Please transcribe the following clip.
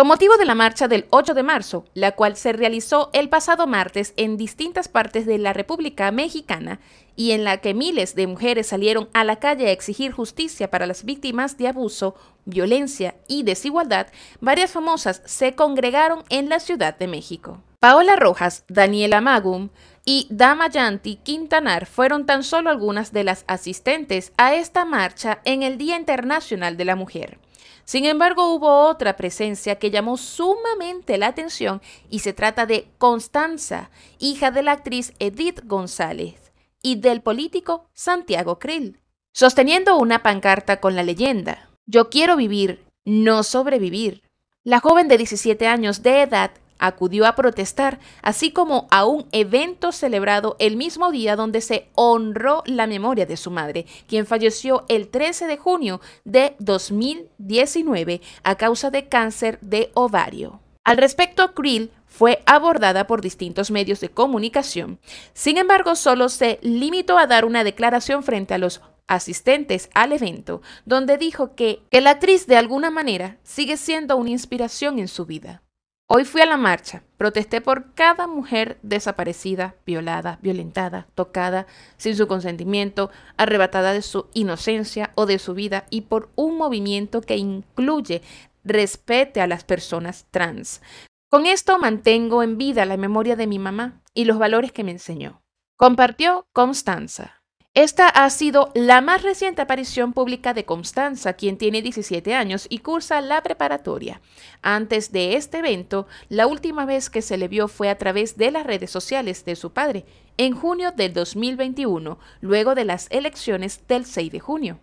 Con motivo de la marcha del 8 de marzo, la cual se realizó el pasado martes en distintas partes de la República Mexicana y en la que miles de mujeres salieron a la calle a exigir justicia para las víctimas de abuso, violencia y desigualdad, varias famosas se congregaron en la Ciudad de México. Paola Rojas, Daniela Magum y Dama Yanti Quintanar fueron tan solo algunas de las asistentes a esta marcha en el Día Internacional de la Mujer. Sin embargo, hubo otra presencia que llamó sumamente la atención y se trata de Constanza, hija de la actriz Edith González y del político Santiago Krill, sosteniendo una pancarta con la leyenda, Yo quiero vivir, no sobrevivir. La joven de 17 años de edad acudió a protestar, así como a un evento celebrado el mismo día donde se honró la memoria de su madre, quien falleció el 13 de junio de 2019 a causa de cáncer de ovario. Al respecto, Krill fue abordada por distintos medios de comunicación. Sin embargo, solo se limitó a dar una declaración frente a los asistentes al evento, donde dijo que, la actriz de alguna manera sigue siendo una inspiración en su vida. Hoy fui a la marcha, protesté por cada mujer desaparecida, violada, violentada, tocada, sin su consentimiento, arrebatada de su inocencia o de su vida y por un movimiento que incluye respete a las personas trans. Con esto mantengo en vida la memoria de mi mamá y los valores que me enseñó. Compartió Constanza. Esta ha sido la más reciente aparición pública de Constanza, quien tiene 17 años y cursa la preparatoria. Antes de este evento, la última vez que se le vio fue a través de las redes sociales de su padre, en junio del 2021, luego de las elecciones del 6 de junio.